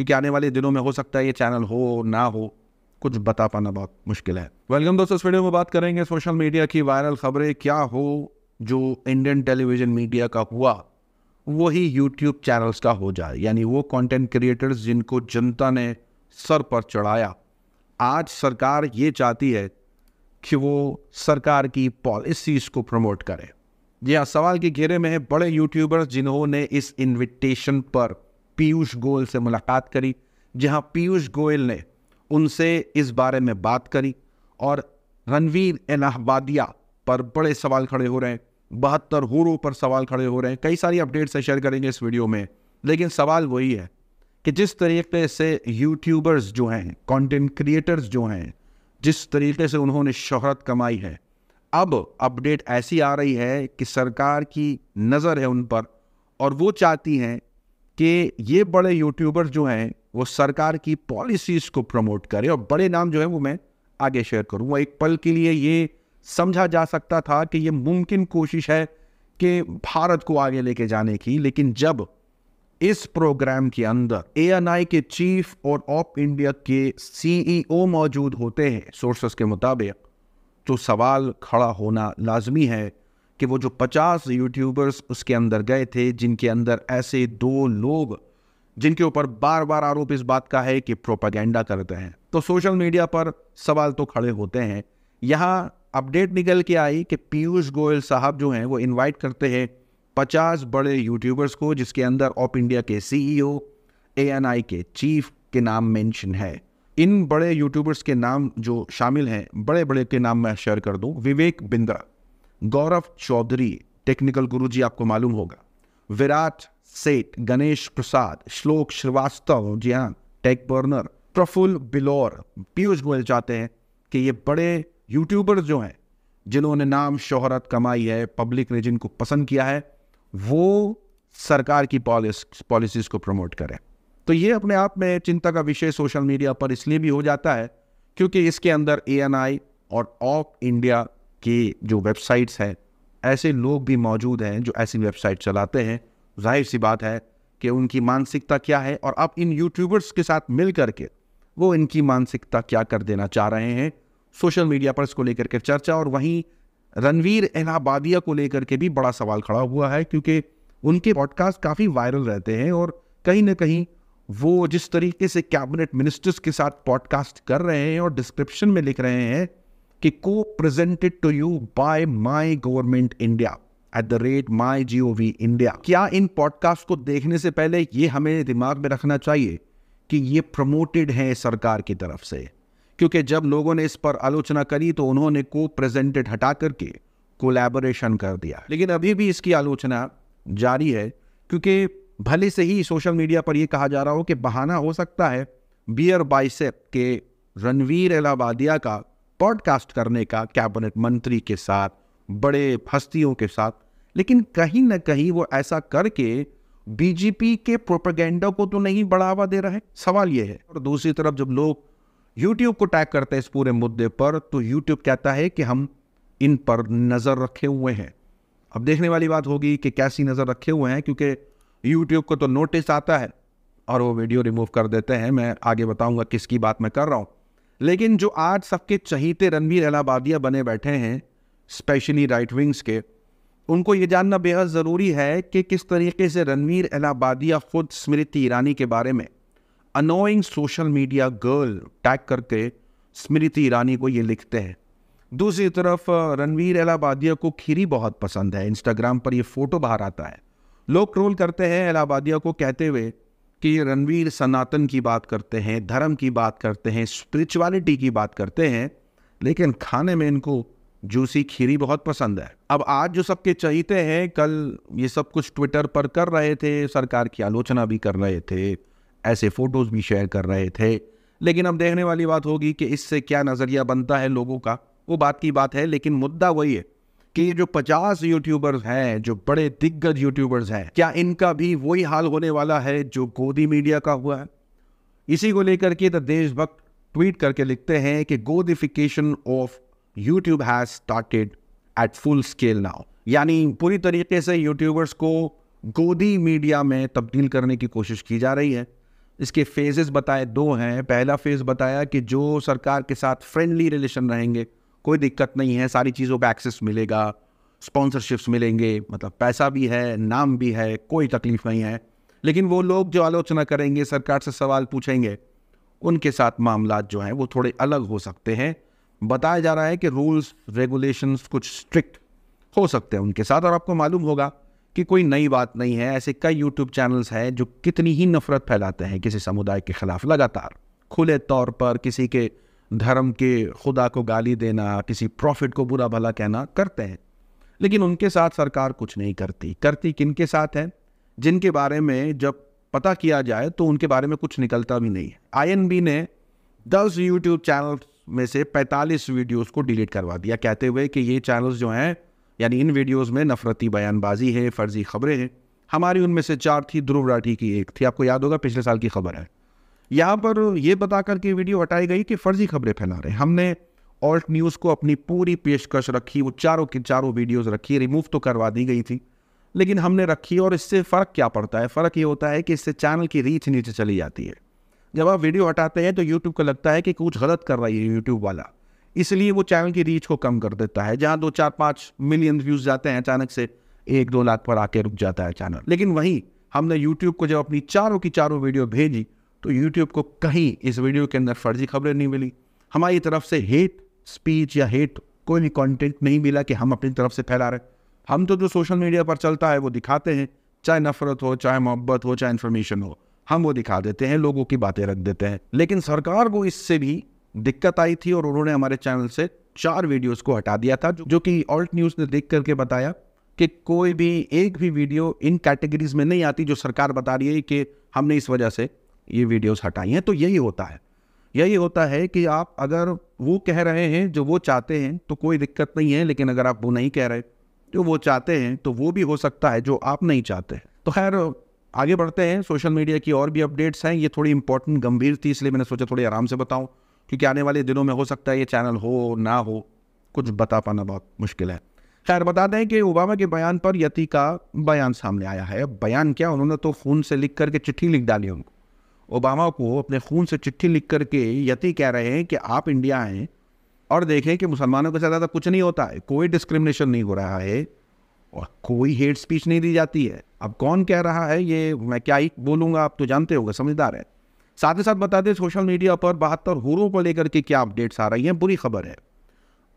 क्योंकि आने वाले दिनों में हो सकता है ये चैनल हो ना हो कुछ बता पाना बहुत मुश्किल है वेलकम दोस्तों इस वीडियो में बात करेंगे सोशल मीडिया की वायरल खबरें क्या हो जो इंडियन टेलीविजन मीडिया का हुआ वही यूट्यूब चैनल्स का हो जाए यानी वो कंटेंट क्रिएटर्स जिनको जनता ने सर पर चढ़ाया आज सरकार ये चाहती है कि वो सरकार की पॉलिसीज को प्रमोट करे जी हाँ सवाल के घेरे में बड़े यूट्यूबर्स जिन्होंने इस इनविटेशन पर पीयूष गोयल से मुलाकात करी जहां पीयूष गोयल ने उनसे इस बारे में बात करी और रणवीर एलाहबादिया पर बड़े सवाल खड़े हो रहे हैं बहत्तर हूरों पर सवाल खड़े हो रहे हैं कई सारी अपडेट्स शेयर करेंगे इस वीडियो में लेकिन सवाल वही है कि जिस तरीके से यूट्यूबर्स जो हैं कंटेंट क्रिएटर्स जो हैं जिस तरीके से उन्होंने शोहरत कमाई है अब अपडेट ऐसी आ रही है कि सरकार की नज़र है उन पर और वो चाहती हैं कि ये बड़े यूट्यूबर जो हैं वो सरकार की पॉलिसीज को प्रमोट करें और बड़े नाम जो है वो मैं आगे शेयर करूँगा एक पल के लिए ये समझा जा सकता था कि ये मुमकिन कोशिश है कि भारत को आगे लेके जाने की लेकिन जब इस प्रोग्राम के अंदर आई के चीफ और ऑप इंडिया के सीईओ e मौजूद होते हैं सोर्सेस के मुताबिक तो सवाल खड़ा होना लाजमी है कि वो जो पचास यूट्यूबर्स उसके अंदर गए थे जिनके अंदर ऐसे दो लोग जिनके ऊपर बार बार आरोप इस बात का है कि प्रोपागेंडा करते हैं तो सोशल मीडिया पर सवाल तो खड़े होते हैं यहाँ अपडेट निकल के आई कि पीयूष गोयल साहब जो हैं वो इनवाइट करते हैं पचास बड़े यूट्यूबर्स को जिसके अंदर ऑप इंडिया के सीईओ एएनआई e के चीफ के नाम मेंशन है इन बड़े यूट्यूबर्स के नाम जो शामिल हैं बड़े बड़े के नाम मैं शेयर कर दूं विवेक बिंद्रा गौरव चौधरी टेक्निकल गुरु जी आपको मालूम होगा विराट सेठ गणेश प्रसाद श्लोक श्रीवास्तव जी हाँ टेक बर्नर प्रफुल्ल बिलोर पीयूष गोयल चाहते हैं कि ये बड़े यूट्यूबर जो हैं जिन्होंने नाम शोहरत कमाई है पब्लिक ने जिनको पसंद किया है वो सरकार की पॉलिस पॉलिसीज को प्रमोट करें तो ये अपने आप में चिंता का विषय सोशल मीडिया पर इसलिए भी हो जाता है क्योंकि इसके अंदर ए और ऑफ इंडिया कि जो वेबसाइट्स हैं ऐसे लोग भी मौजूद हैं जो ऐसी वेबसाइट चलाते हैं जाहिर सी बात है कि उनकी मानसिकता क्या है और अब इन यूट्यूबर्स के साथ मिल करके वो इनकी मानसिकता क्या कर देना चाह रहे हैं सोशल मीडिया पर इसको लेकर के चर्चा और वहीं रणवीर एलाबादिया को लेकर के भी बड़ा सवाल खड़ा हुआ है क्योंकि उनके पॉडकास्ट काफ़ी वायरल रहते हैं और कहीं ना कहीं वो जिस तरीके से कैबिनेट मिनिस्टर्स के साथ पॉडकास्ट कर रहे हैं और डिस्क्रिप्शन में लिख रहे हैं कि को presented to you by my government India at the rate my G O V India क्या इन पॉडकास्ट को देखने से पहले ये हमें दिमाग में रखना चाहिए कि ये प्रमोटेड है सरकार की तरफ से क्योंकि जब लोगों ने इस पर आलोचना करी तो उन्होंने को प्रेजेंटेड हटा करके कोलैबोरेशन कर दिया लेकिन अभी भी इसकी आलोचना जारी है क्योंकि भले से ही सोशल मीडिया पर यह कहा जा रहा हो कि बहाना हो सकता है बियर बाइसेप के रणवीर एलाबादिया का पॉडकास्ट करने का कैबिनेट मंत्री के साथ बड़े हस्तियों के साथ लेकिन कहीं ना कहीं वो ऐसा करके बीजेपी के प्रोपागेंडा को तो नहीं बढ़ावा दे रहा है सवाल ये है और दूसरी तरफ जब लोग यूट्यूब को टैग करते हैं इस पूरे मुद्दे पर तो यूट्यूब कहता है कि हम इन पर नज़र रखे हुए हैं अब देखने वाली बात होगी कि कैसी नज़र रखे हुए हैं क्योंकि यूट्यूब को तो नोटिस आता है और वो वीडियो रिमूव कर देते हैं मैं आगे बताऊंगा किसकी बात मैं कर रहा हूँ लेकिन जो आज सबके चहीते रणवीर अलाबादिया बने बैठे हैं स्पेशली राइट विंग्स के उनको ये जानना बेहद ज़रूरी है कि किस तरीके से रणवीर अलाबादिया खुद स्मृति ईरानी के बारे में annoying social media girl tag करके स्मृति ईरानी को ये लिखते हैं दूसरी तरफ रणवीर अलाबादिया को खीरी बहुत पसंद है इंस्टाग्राम पर ये फ़ोटो बाहर आता है लोग ट्रोल करते हैं अलाबादिया को कहते हुए कि रणवीर सनातन की बात करते हैं धर्म की बात करते हैं स्पिरिचुअलिटी की बात करते हैं लेकिन खाने में इनको जूसी खीरी बहुत पसंद है अब आज जो सबके चहीते हैं कल ये सब कुछ ट्विटर पर कर रहे थे सरकार की आलोचना भी कर रहे थे ऐसे फोटोज़ भी शेयर कर रहे थे लेकिन अब देखने वाली बात होगी कि इससे क्या नज़रिया बनता है लोगों का वो बात की बात है लेकिन मुद्दा वही है कि ये जो 50 यूट्यूबर्स हैं जो बड़े दिग्गज यूट्यूबर्स हैं क्या इनका भी वही हाल होने वाला है जो गोदी मीडिया का हुआ है इसी को लेकर के द तो देशभक्त ट्वीट करके लिखते हैं कि godification of YouTube has started at full scale now यानी पूरी तरीके से यूट्यूबर्स को गोदी मीडिया में तब्दील करने की कोशिश की जा रही है इसके फेजेस बताए दो हैं पहला फेज़ बताया कि जो सरकार के साथ फ्रेंडली रिलेशन रहेंगे कोई दिक्कत नहीं है सारी चीज़ों पर एक्सेस मिलेगा स्पॉन्सरशिप्स मिलेंगे मतलब पैसा भी है नाम भी है कोई तकलीफ नहीं है लेकिन वो लोग जो आलोचना करेंगे सरकार से सवाल पूछेंगे उनके साथ मामला जो हैं वो थोड़े अलग हो सकते हैं बताया जा रहा है कि रूल्स रेगुलेशंस कुछ स्ट्रिक्ट हो सकते हैं उनके साथ और आपको मालूम होगा कि कोई नई बात नहीं है ऐसे कई यूट्यूब चैनल्स हैं जो कितनी ही नफरत फैलाते हैं किसी समुदाय के खिलाफ लगातार खुले तौर पर किसी के धर्म के खुदा को गाली देना किसी प्रॉफिट को बुरा भला कहना करते हैं लेकिन उनके साथ सरकार कुछ नहीं करती करती किन के साथ है जिनके बारे में जब पता किया जाए तो उनके बारे में कुछ निकलता भी नहीं है बी ने दस यूट्यूब चैनल में से 45 वीडियोस को डिलीट करवा दिया कहते हुए कि ये चैनल्स जो हैं यानी इन वीडियोस में नफरती बयानबाजी है फर्जी खबरें हैं हमारी उनमें से चार थी ध्रुव राठी की एक थी आपको याद होगा पिछले साल की खबर है यहाँ पर यह बता करके वीडियो हटाई गई कि फर्जी खबरें फैला रहे हमने ऑल्ट न्यूज़ को अपनी पूरी पेशकश रखी वो चारों की चारों वीडियोज़ रखी रिमूव तो करवा दी गई थी लेकिन हमने रखी और इससे फ़र्क क्या पड़ता है फ़र्क ये होता है कि इससे चैनल की रीच नीचे चली जाती है जब आप वीडियो हटाते हैं तो यूट्यूब को लगता है कि कुछ गलत कर रही है यूट्यूब वाला इसलिए वो चैनल की रीच को कम कर देता है जहाँ दो चार पाँच मिलियन व्यूज़ जाते हैं अचानक से एक दो लाख पर आके रुक जाता है चैनल लेकिन वहीं हमने यूट्यूब को जब अपनी चारों की चारों वीडियो भेजी तो यूट्यूब को कहीं इस वीडियो के अंदर फर्जी खबरें नहीं मिली हमारी तरफ से हेट स्पीच या हेट कोई भी कॉन्टेंट नहीं मिला कि हम अपनी तरफ से फैला रहे हम तो जो सोशल मीडिया पर चलता है वो दिखाते हैं चाहे नफरत हो चाहे मोहब्बत हो चाहे इन्फॉर्मेशन हो हम वो दिखा देते हैं लोगों की बातें रख देते हैं लेकिन सरकार को इससे भी दिक्कत आई थी और उन्होंने हमारे चैनल से चार वीडियोस को हटा दिया था जो कि ऑल्ट न्यूज़ ने देख करके बताया कि कोई भी एक भी वीडियो इन कैटेगरीज में नहीं आती जो सरकार बता रही है कि हमने इस वजह से ये वीडियोस हटाई हैं तो यही होता है यही होता है कि आप अगर वो कह रहे हैं जो वो चाहते हैं तो कोई दिक्कत नहीं है लेकिन अगर आप वो नहीं कह रहे जो तो वो चाहते हैं तो वो भी हो सकता है जो आप नहीं चाहते तो खैर आगे बढ़ते हैं सोशल मीडिया की और भी अपडेट्स हैं ये थोड़ी इंपॉर्टेंट गंभीर थी इसलिए मैंने सोचा थोड़ी आराम से बताऊं क्योंकि आने वाले दिनों में हो सकता है ये चैनल हो ना हो कुछ बता पाना बहुत मुश्किल है खैर बता दें कि ओबामा के बयान पर यति का बयान सामने आया है बयान क्या उन्होंने तो फ़ोन से लिख करके चिट्ठी लिख डाली उनको ओबामा को अपने खून से चिट्ठी लिख करके यति कह रहे हैं कि आप इंडिया आएँ और देखें कि मुसलमानों के साथ ज़्यादा कुछ नहीं होता है कोई डिस्क्रिमिनेशन नहीं हो रहा है और कोई हेट स्पीच नहीं दी जाती है अब कौन कह रहा है ये मैं क्या ही बोलूँगा आप तो जानते होंगे समझदार है साथ ही साथ बता दें सोशल मीडिया पर बहत्तर हुरों को लेकर के क्या अपडेट्स आ रही हैं बुरी खबर है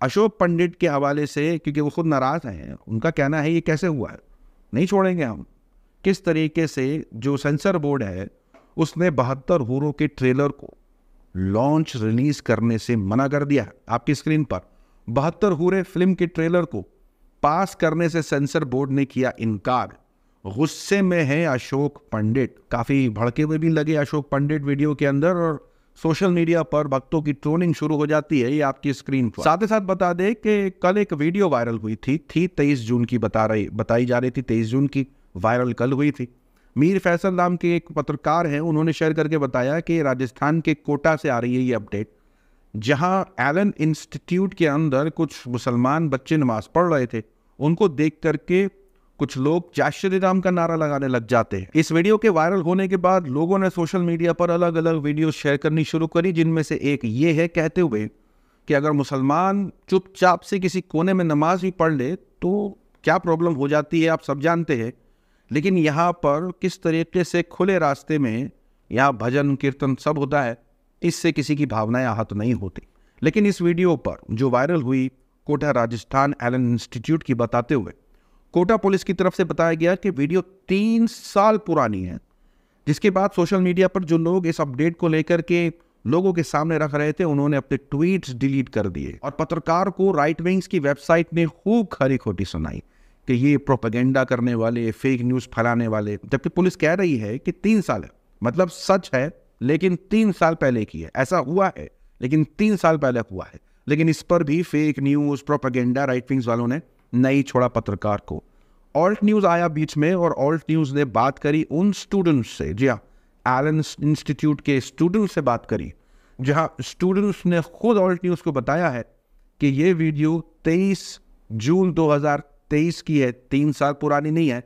अशोक पंडित के हवाले से क्योंकि वो खुद नाराज़ हैं उनका कहना है ये कैसे हुआ है नहीं छोड़ेंगे हम किस तरीके से जो सेंसर बोर्ड है उसने बहत्तर हूरों के ट्रेलर को लॉन्च रिलीज करने से मना कर दिया आपकी स्क्रीन पर बहत्तर हूरे फिल्म के ट्रेलर को पास करने से सेंसर बोर्ड ने किया इनकार गुस्से में है अशोक पंडित काफ़ी भड़के हुए भी लगे अशोक पंडित वीडियो के अंदर और सोशल मीडिया पर भक्तों की ट्रोलिंग शुरू हो जाती है ये आपकी स्क्रीन पर साथ ही साथ बता दें कि कल एक वीडियो वायरल हुई थी थी तेईस जून की बता रही बताई जा रही थी तेईस जून की वायरल कल हुई थी मीर फैसल नाम के एक पत्रकार हैं उन्होंने शेयर करके बताया कि राजस्थान के कोटा से आ रही है ये अपडेट जहां एलन इंस्टीट्यूट के अंदर कुछ मुसलमान बच्चे नमाज पढ़ रहे थे उनको देख करके कुछ लोग जय श्री राम का नारा लगाने लग जाते हैं इस वीडियो के वायरल होने के बाद लोगों ने सोशल मीडिया पर अलग अलग वीडियो शेयर करनी शुरू करी जिनमें से एक ये है कहते हुए कि अगर मुसलमान चुपचाप से किसी कोने में नमाज भी पढ़ ले तो क्या प्रॉब्लम हो जाती है आप सब जानते हैं लेकिन यहाँ पर किस तरीके से खुले रास्ते में यहाँ भजन कीर्तन सब होता है इससे किसी की भावनाएं आहत नहीं होती लेकिन इस वीडियो पर जो वायरल हुई कोटा राजस्थान एलन इंस्टीट्यूट की बताते हुए कोटा पुलिस की तरफ से बताया गया कि वीडियो तीन साल पुरानी है जिसके बाद सोशल मीडिया पर जो लोग इस अपडेट को लेकर के लोगों के सामने रख रहे थे उन्होंने अपने ट्वीट्स डिलीट कर दिए और पत्रकार को राइट विंग्स की वेबसाइट ने खूब खरी खोटी सुनाई कि ये प्रोपेगेंडा करने वाले फेक न्यूज़ फैलाने वाले जबकि पुलिस कह रही है कि तीन साल है मतलब सच है लेकिन तीन साल पहले की है ऐसा हुआ है लेकिन तीन साल पहले हुआ है लेकिन इस पर भी fake news propaganda right wings वालों ने नहीं छोड़ा पत्रकार को ऑल्ट न्यूज़ आया बीच में और ऑल्ट न्यूज़ ने बात करी उन स्टूडेंट्स से जी हाँ एलन इंस्टीट्यूट के स्टूडेंट से बात करी जहाँ स्टूडेंट्स ने खुद ऑल्ट न्यूज़ को बताया है कि ये वीडियो 23 जून तेईस की है तीन साल पुरानी नहीं है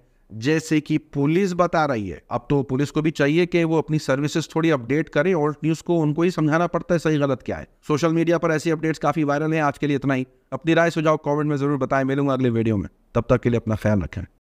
जैसे कि पुलिस बता रही है अब तो पुलिस को भी चाहिए कि वो अपनी सर्विसेज थोड़ी अपडेट करें और न्यूज़ को उनको ही समझाना पड़ता है सही गलत क्या है सोशल मीडिया पर ऐसी अपडेट्स काफ़ी वायरल हैं आज के लिए इतना ही अपनी राय सुझाव कमेंट में ज़रूर बताएं मिलूंगा अगले वीडियो में तब तक के लिए अपना ख्याल रखें